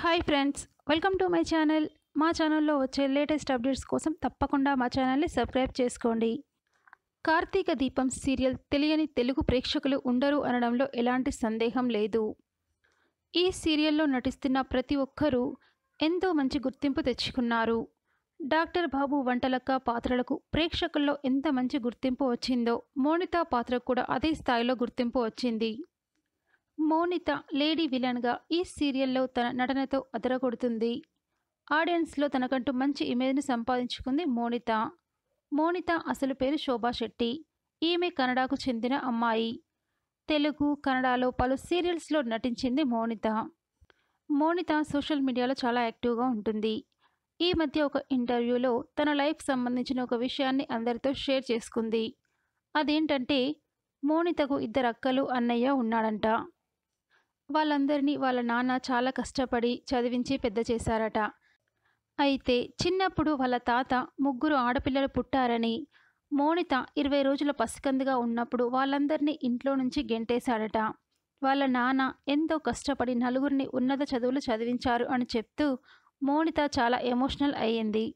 hi friends welcome to my channel మా ఛానల్లో వచ్చే లేటెస్ట్ అప్డేట్స్ కోసం తప్పకుండా మా ఛానల్ని సబ్స్క్రైబ్ చేసుకోండి కార్తీక దీపం సీరియల్ తెలియని తెలుగు ప్రేక్షకులు ఉండరు అనడంలో ఎలాంటి సందేహం లేదు ఈ సీరియల్లో నటిస్తున్న ప్రతి ఒక్కరూ ఎంతో మంచి గుర్తింపు తెచ్చుకున్నారు డాక్టర్ బాబు వంటలక్క పాత్రలకు ప్రేక్షకుల్లో ఎంత మంచి గుర్తింపు వచ్చిందో మోనితా పాత్రకు కూడా అదే స్థాయిలో గుర్తింపు వచ్చింది మౌనిత లేడీ విలన్గా ఈ సీరియల్లో తన నటనతో అదరగొడుతుంది ఆడియన్స్లో తనకంటూ మంచి ఇమేజ్ని సంపాదించుకుంది మౌనిత మౌనిత అసలు పేరు శోభా శెట్టి ఈమె కన్నడకు చెందిన అమ్మాయి తెలుగు కన్నడలో పలు సీరియల్స్లో నటించింది మౌనిత మౌనిత సోషల్ మీడియాలో చాలా యాక్టివ్గా ఉంటుంది ఈ మధ్య ఒక ఇంటర్వ్యూలో తన లైఫ్ సంబంధించిన ఒక విషయాన్ని అందరితో షేర్ చేసుకుంది అదేంటంటే మౌనితకు ఇద్దరు అక్కలు అన్నయ్య ఉన్నాడంట వాళ్ళందరినీ వాళ్ళ నాన్న చాలా కష్టపడి చదివించి పెద్ద చేశారట అయితే చిన్నప్పుడు వాళ్ళ తాత ముగ్గురు ఆడపిల్లలు పుట్టారని మోనిత ఇరవై రోజుల పసికందుగా ఉన్నప్పుడు వాళ్ళందరినీ ఇంట్లో నుంచి గెంటేశాడట వాళ్ళ నాన్న ఎంతో కష్టపడి నలుగురిని ఉన్నత చదువులు చదివించారు అని చెప్తూ మోనిత చాలా ఎమోషనల్ అయ్యింది